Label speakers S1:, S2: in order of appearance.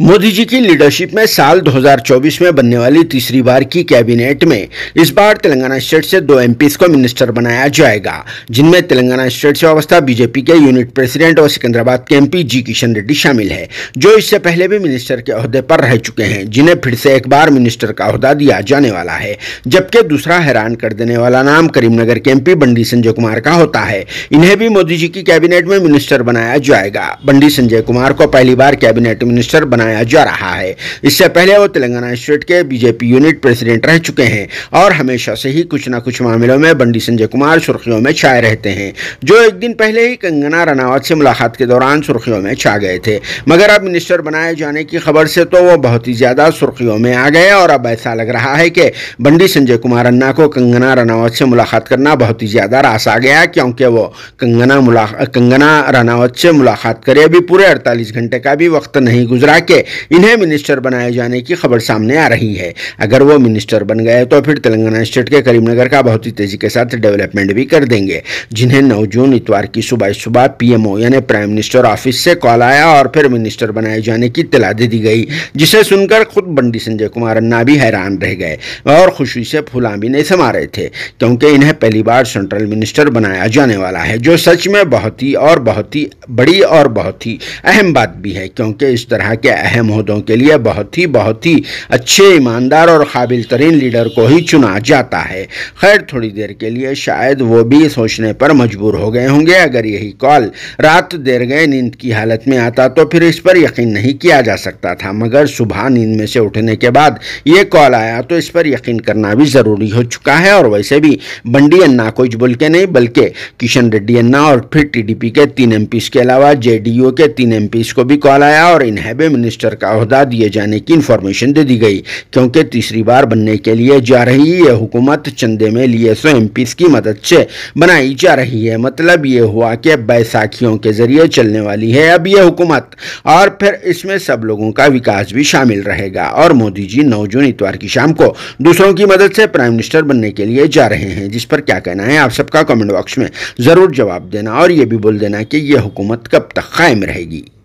S1: मोदी जी की लीडरशिप में साल 2024 में बनने वाली तीसरी बार की कैबिनेट में इस बार तेलंगाना स्टेट से दो एमपीस को मिनिस्टर बनाया जाएगा जिनमें तेलंगाना स्टेट से अवस्था बीजेपी के यूनिट प्रेसिडेंट और सिकंदराबाद के एमपी जी किशन रेड्डी शामिल है जो इससे पहले भी मिनिस्टर के अहदे पर रह चुके हैं जिन्हें फिर से एक बार मिनिस्टर का अहदा दिया जाने वाला है जबकि दूसरा हैरान कर देने वाला नाम करीमनगर के एमपी बंडी संजय कुमार का होता है इन्हें भी मोदी जी की कैबिनेट में मिनिस्टर बनाया जाएगा बंडी संजय कुमार को पहली बार कैबिनेट मिनिस्टर बनाया बनाया जा रहा है इससे पहले वो तेलंगाना स्टेट के बीजेपी यूनिट प्रेसिडेंट रह चुके हैं और हमेशा से ही कुछ ना कुछ मामलों में बंडी संजय कुमार सुर्खियों में छाए रहते हैं जो एक दिन पहले ही कंगना रनावत से मुलाकात के दौरान सुर्खियों में छा गए थे मगर अब मिनिस्टर बनाए जाने की खबर से तो वो बहुत ही ज़्यादा सुर्खियों में आ गए और अब ऐसा लग रहा है कि बंडी संजय कुमार अन्ना को कंगना रनावत से मुलाकात करना बहुत ही ज़्यादा रास आ गया क्योंकि वो कंगना कंगना रनावत से मुलाकात करे अभी पूरे अड़तालीस घंटे का भी वक्त नहीं गुजरा के लिए इन्हें मिनिस्टर बनाए जाने की खबर सामने आ रही है अगर वो मिनिस्टर बन गए तो फिर तेलंगाना स्टेट के करीमनगर का बहुत ही तेजी के साथ डेवलपमेंट भी कर देंगे जिन्हें नौ जून इतवार की सुबह सुबह पीएमओ यानी प्राइम मिनिस्टर ऑफिस से कॉल आया और फिर मिनिस्टर बनाए जाने की तला दे दी गई जिसे सुनकर खुद बंडी संजय कुमार अन्ना भी हैरान रह गए और खुशी से फुला भी नहीं समा रहे थे क्योंकि इन्हें पहली बार सेंट्रल मिनिस्टर बनाया जाने वाला है जो सच में बहुत ही और बहुत ही बड़ी और बहुत ही अहम बात भी है क्योंकि इस तरह के अहम अहदों के लिए बहुत ही बहुत ही अच्छे ईमानदार और काबिल तरीन लीडर को ही चुना जाता है खैर थोड़ी देर के लिए शायद वो भी सोचने पर मजबूर हो गए होंगे अगर यही कॉल रात देर गए नींद की हालत में आता तो फिर इस पर यकीन नहीं किया जा सकता था मगर सुबह नींद में से उठने के बाद ये कॉल आया तो इस पर यकीन करना भी ज़रूरी हो चुका है और वैसे भी बंडी अन्ना को इजबुल के नहीं बल्कि किशन रेड्डी अन्ना और फिर टी के तीन एम के अलावा जे के तीन एम को भी कॉल आया और इन्हें भी मिनिस्टर मिनिस्टर का अहदा दिए जाने की इन्फॉर्मेशन दे दी गई क्योंकि तीसरी बार बनने के लिए जा रही यह हुकूमत चंदे में लिए सौ एम की मदद से बनाई जा रही है मतलब ये हुआ कि बैसाखियों के जरिए चलने वाली है अब यह हुकूमत और फिर इसमें सब लोगों का विकास भी शामिल रहेगा और मोदी जी नौ जून इतवार की शाम को दूसरों की मदद से प्राइम मिनिस्टर बनने के लिए जा रहे हैं जिस पर क्या कहना है आप सबका कमेंट बॉक्स में ज़रूर जवाब देना और ये भी बोल देना कि यह हुकूमत कब तक कायम रहेगी